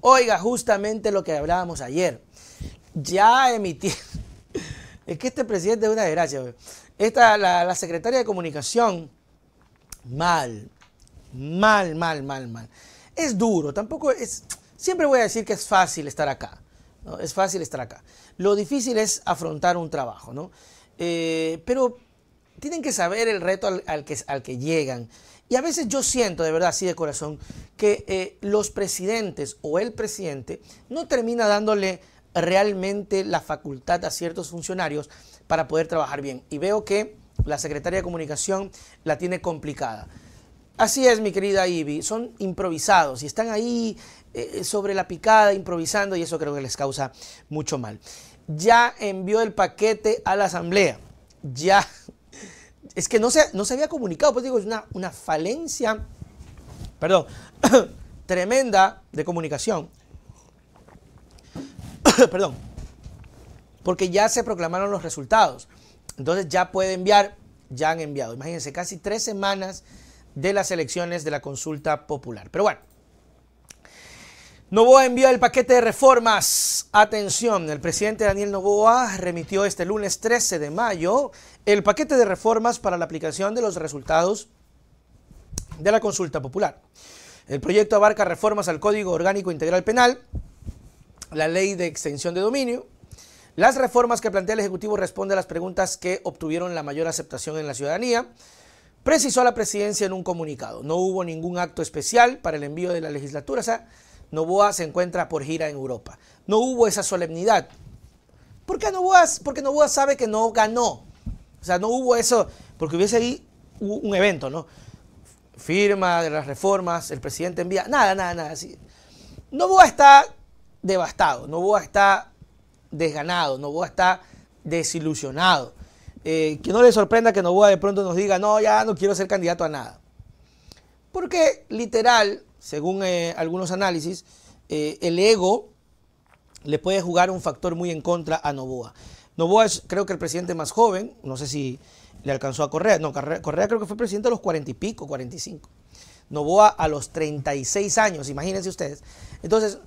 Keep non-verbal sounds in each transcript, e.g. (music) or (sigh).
Oiga, justamente lo que hablábamos ayer. Ya emití. (laughs) Es que este presidente es una desgracia. Esta, la, la secretaria de comunicación, mal, mal, mal, mal, mal. Es duro, tampoco es. Siempre voy a decir que es fácil estar acá. ¿no? Es fácil estar acá. Lo difícil es afrontar un trabajo, ¿no? Eh, pero tienen que saber el reto al que llegan. Y a veces yo siento, de verdad, así de corazón, que eh, los presidentes o el presidente no termina dándole realmente la facultad a ciertos funcionarios para poder trabajar bien. Y veo que la secretaria de Comunicación la tiene complicada. Así es, mi querida Ivy, son improvisados y están ahí eh, sobre la picada, improvisando y eso creo que les causa mucho mal. Ya envió el paquete a la Asamblea, ya es que no se, no se había comunicado. Pues digo, es una, una falencia, perdón, (coughs) tremenda de comunicación. (coughs) perdón. Porque ya se proclamaron los resultados. Entonces ya puede enviar, ya han enviado. Imagínense, casi tres semanas de las elecciones de la consulta popular. Pero bueno. Novoa envió el paquete de reformas. Atención, el presidente Daniel Novoa remitió este lunes 13 de mayo el paquete de reformas para la aplicación de los resultados de la consulta popular. El proyecto abarca reformas al Código Orgánico Integral Penal, la ley de extensión de dominio, las reformas que plantea el Ejecutivo responde a las preguntas que obtuvieron la mayor aceptación en la ciudadanía, precisó la presidencia en un comunicado. No hubo ningún acto especial para el envío de la legislatura. O Novoa se encuentra por gira en Europa. No hubo esa solemnidad. ¿Por qué Novoa? Porque Novoa sabe que no ganó. O sea, no hubo eso, porque hubiese ahí un evento, ¿no? Firma de las reformas, el presidente envía, nada, nada, nada. Sí. Novoa está devastado, Novoa está desganado, Novoa está desilusionado. Eh, que no le sorprenda que Novoa de pronto nos diga, no, ya no quiero ser candidato a nada. Porque literal, según eh, algunos análisis, eh, el ego le puede jugar un factor muy en contra a Novoa. Novoa es creo que el presidente más joven, no sé si le alcanzó a Correa, no, Correa, creo que fue presidente a los cuarenta y pico, 45. Novoa a los 36 años, imagínense ustedes. Entonces,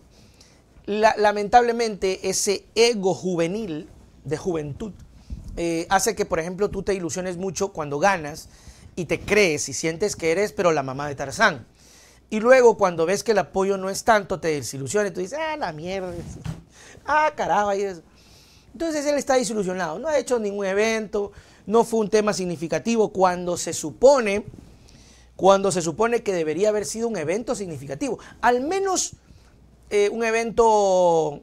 lamentablemente ese ego juvenil de juventud eh, hace que, por ejemplo, tú te ilusiones mucho cuando ganas y te crees y sientes que eres, pero la mamá de Tarzán. Y luego cuando ves que el apoyo no es tanto, te y tú dices, ah, la mierda, ah, carajo, eso. Entonces él está desilusionado, no ha hecho ningún evento, no fue un tema significativo cuando se supone, cuando se supone que debería haber sido un evento significativo, al menos eh, un evento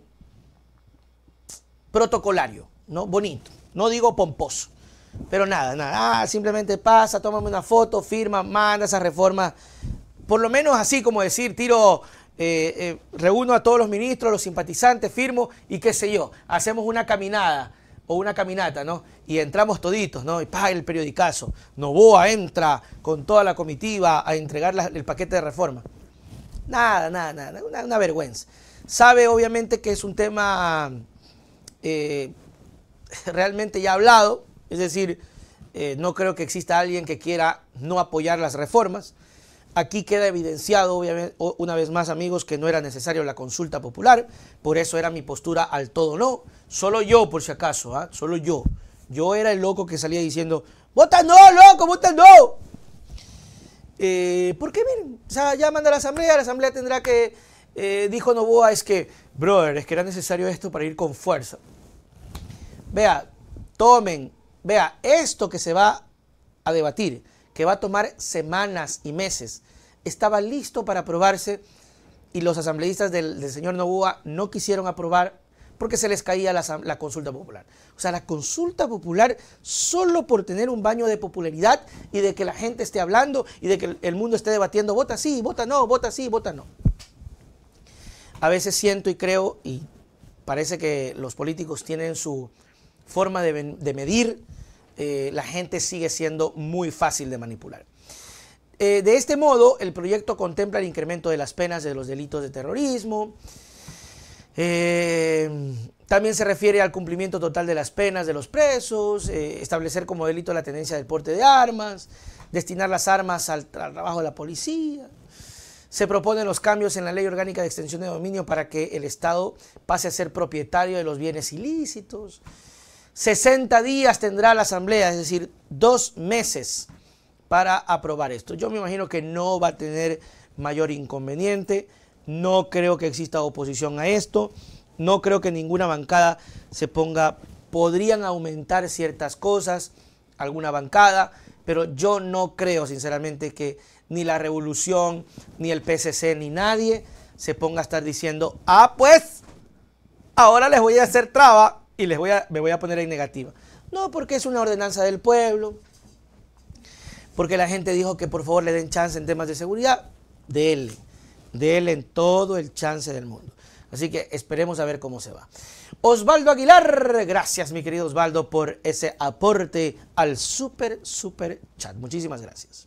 protocolario, ¿no? Bonito, no digo pomposo, pero nada, nada, ah, simplemente pasa, tómame una foto, firma, manda esa reforma por lo menos así como decir, tiro, eh, eh, reúno a todos los ministros, los simpatizantes, firmo y qué sé yo, hacemos una caminada o una caminata, ¿no? Y entramos toditos, ¿no? Y pa, el periodicazo. Novoa entra con toda la comitiva a entregar el paquete de reforma. Nada, nada, nada, una, vergüenza. Sabe obviamente que es un tema eh, (laughs) realmente ya hablado, es decir, no creo que exista alguien que quiera no apoyar las reformas. Aquí queda evidenciado, obviamente, una vez más, amigos, que no era necesario la consulta popular, por eso era mi postura al todo no. Solo yo, por si acaso, ¿ah? solo yo. Yo era el loco que salía diciendo, ¡Vota no, loco, vota no! Eh, ¿Por qué? miren, o sea, ya manda la asamblea, la asamblea tendrá que, eh, dijo Novoa, es que, brother, es que era necesario esto para ir con fuerza. Vea, tomen, vea, esto que se va a debatir que va a tomar semanas y meses, estaba listo para aprobarse y los asambleístas del, señor Novoa no quisieron aprobar porque se les caía la, consulta popular. O sea, la consulta popular solo por tener un baño de popularidad y de que la gente esté hablando y de que el mundo esté debatiendo, vota sí, vota no, vota sí, vota no. A veces siento y creo, y parece que los políticos tienen su forma de medir eh, la gente sigue siendo muy fácil de manipular. Eh, de este modo, el proyecto contempla el incremento de las penas de los delitos de terrorismo. Eh, también se refiere al cumplimiento total de las penas de los presos, establecer como delito la tendencia del porte de armas, destinar las armas al, trabajo de la policía. Se proponen los cambios en la ley orgánica de extensión de dominio para que el Estado pase a ser propietario de los bienes ilícitos. 60 días tendrá la asamblea, es decir, dos meses para aprobar esto. Yo me imagino que no va a tener mayor inconveniente, no creo que exista oposición a esto, no creo que ninguna bancada se ponga, podrían aumentar ciertas cosas, alguna bancada, pero yo no creo sinceramente que ni la revolución, ni el PCC, ni nadie se ponga a estar diciendo, ah, pues, ahora les voy a hacer traba y les voy a, me voy a poner en negativa. No, porque es una ordenanza del pueblo, porque la gente dijo que por favor le den chance en temas de seguridad. Dele, dele en todo el chance del mundo. Así que esperemos a ver cómo se va. Osvaldo Aguilar, gracias mi querido Osvaldo por ese aporte al super, super chat. Muchísimas gracias.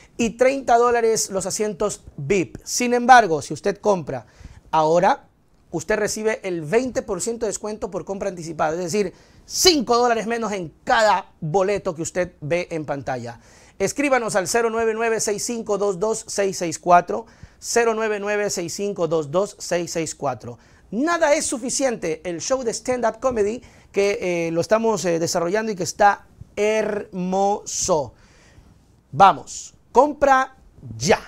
y 30 dólares los asientos VIP. Sin embargo, si usted compra ahora, usted recibe el 20% de descuento por compra anticipada, es decir, 5 dólares menos en cada boleto que usted ve en pantalla. Escríbanos al 099-6522-664, 099 Nada es suficiente, el show de stand-up comedy que eh, lo estamos eh, desarrollando y que está hermoso. Vamos. Compra ya.